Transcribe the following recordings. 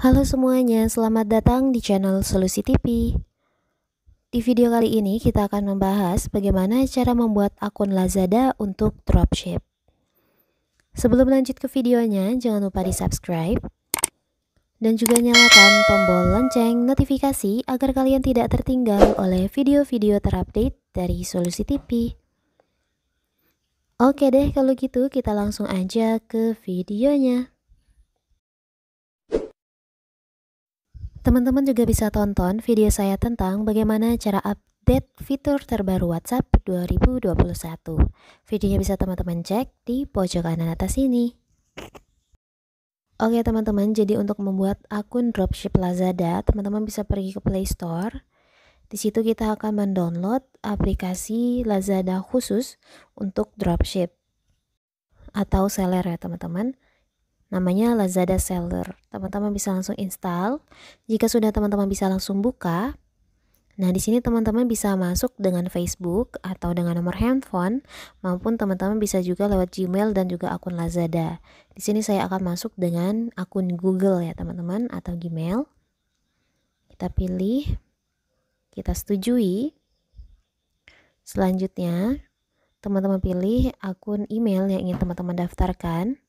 Halo semuanya, selamat datang di channel Solusi TV. Di video kali ini kita akan membahas bagaimana cara membuat akun Lazada untuk dropship. Sebelum lanjut ke videonya, jangan lupa di subscribe dan juga nyalakan tombol lonceng notifikasi agar kalian tidak tertinggal oleh video-video terupdate dari Solusi TV. Oke deh kalau gitu kita langsung aja ke videonya. Teman-teman juga bisa tonton video saya tentang bagaimana cara update fitur terbaru WhatsApp 2021. Videonya bisa teman-teman cek di pojok kanan atas ini. Oke teman-teman, jadi untuk membuat akun dropship Lazada, teman-teman bisa pergi ke Play Store. Di situ kita akan mendownload aplikasi Lazada khusus untuk dropship atau seller ya teman-teman namanya Lazada Seller. Teman-teman bisa langsung install. Jika sudah teman-teman bisa langsung buka, Nah, di sini teman-teman bisa masuk dengan Facebook atau dengan nomor handphone maupun teman-teman bisa juga lewat Gmail dan juga akun Lazada. Di sini saya akan masuk dengan akun Google ya, teman-teman atau Gmail. Kita pilih kita setujui. Selanjutnya, teman-teman pilih akun email yang ingin teman-teman daftarkan.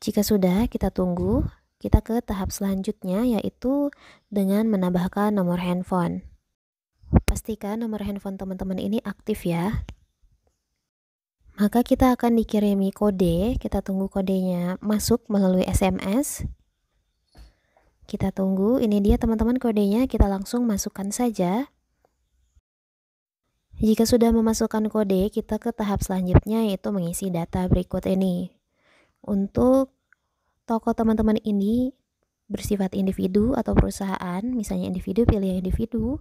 Jika sudah, kita tunggu. Kita ke tahap selanjutnya, yaitu dengan menambahkan nomor handphone. Pastikan nomor handphone teman-teman ini aktif ya. Maka kita akan dikirimi kode, kita tunggu kodenya masuk melalui SMS. Kita tunggu, ini dia teman-teman kodenya, kita langsung masukkan saja. Jika sudah memasukkan kode, kita ke tahap selanjutnya yaitu mengisi data berikut ini untuk toko teman-teman ini bersifat individu atau perusahaan, misalnya individu pilih yang individu,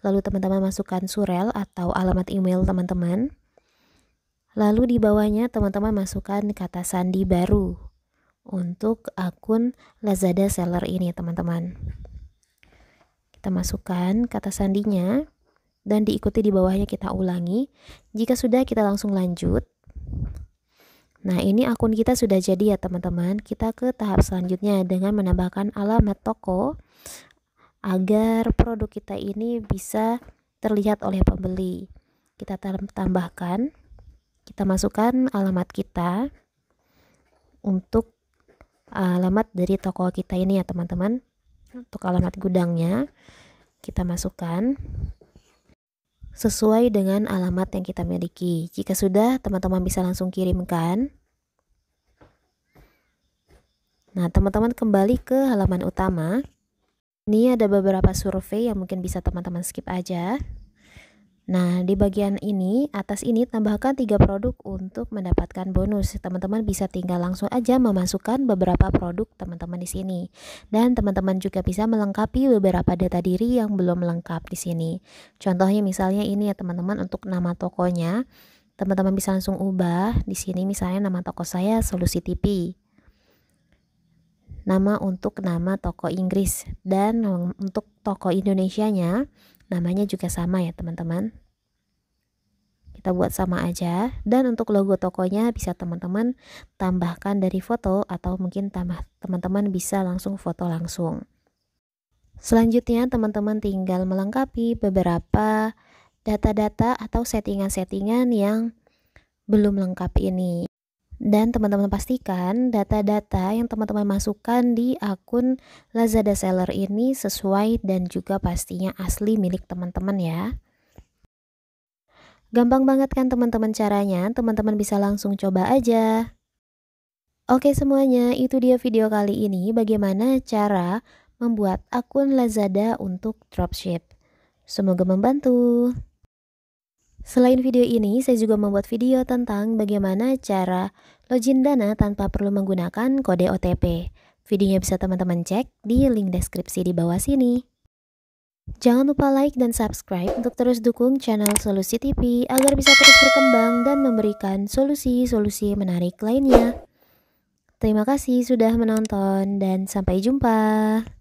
lalu teman-teman masukkan surel atau alamat email teman-teman, lalu di bawahnya teman-teman masukkan kata sandi baru untuk akun Lazada Seller ini teman-teman. Kita masukkan kata sandinya dan diikuti di bawahnya kita ulangi. Jika sudah kita langsung lanjut. Nah, ini akun kita sudah jadi ya, teman-teman. Kita ke tahap selanjutnya dengan menambahkan alamat toko agar produk kita ini bisa terlihat oleh pembeli. Kita tambahkan, kita masukkan alamat kita untuk uh, alamat dari toko kita ini ya, teman-teman. Untuk alamat gudangnya kita masukkan sesuai dengan alamat yang kita miliki. Jika sudah, teman-teman bisa langsung kirimkan. Nah, teman-teman kembali ke halaman utama. Ini ada beberapa survei yang mungkin bisa teman-teman skip aja. Nah, di bagian ini, atas ini tambahkan tiga produk untuk mendapatkan bonus. Teman-teman bisa tinggal langsung aja memasukkan beberapa produk teman-teman di sini. Dan teman-teman juga bisa melengkapi beberapa data diri yang belum lengkap di sini. Contohnya misalnya ini ya teman-teman untuk nama tokonya. Teman-teman bisa langsung ubah di sini misalnya nama toko saya Solusi TV. Nama untuk nama toko Inggris dan eh, untuk toko Indonesia nya namanya juga sama ya teman-teman kita buat sama aja dan untuk logo tokonya bisa teman-teman tambahkan dari foto atau mungkin tambah teman-teman bisa langsung foto langsung selanjutnya teman-teman tinggal melengkapi beberapa data-data atau settingan-settingan yang belum lengkap ini dan teman-teman pastikan data-data yang teman-teman masukkan di akun Lazada Seller ini sesuai dan juga pastinya asli milik teman-teman ya. Gampang banget kan teman-teman caranya, teman-teman bisa langsung coba aja. Oke semuanya, itu dia video kali ini bagaimana cara membuat akun Lazada untuk dropship. Semoga membantu. Selain video ini, saya juga membuat video tentang bagaimana cara login dana tanpa perlu menggunakan kode OTP. Videonya bisa teman-teman cek di link deskripsi di bawah sini. Jangan lupa like dan subscribe untuk terus dukung channel Solusi TV agar bisa terus berkembang dan memberikan solusi-solusi menarik lainnya. Terima kasih sudah menonton dan sampai jumpa.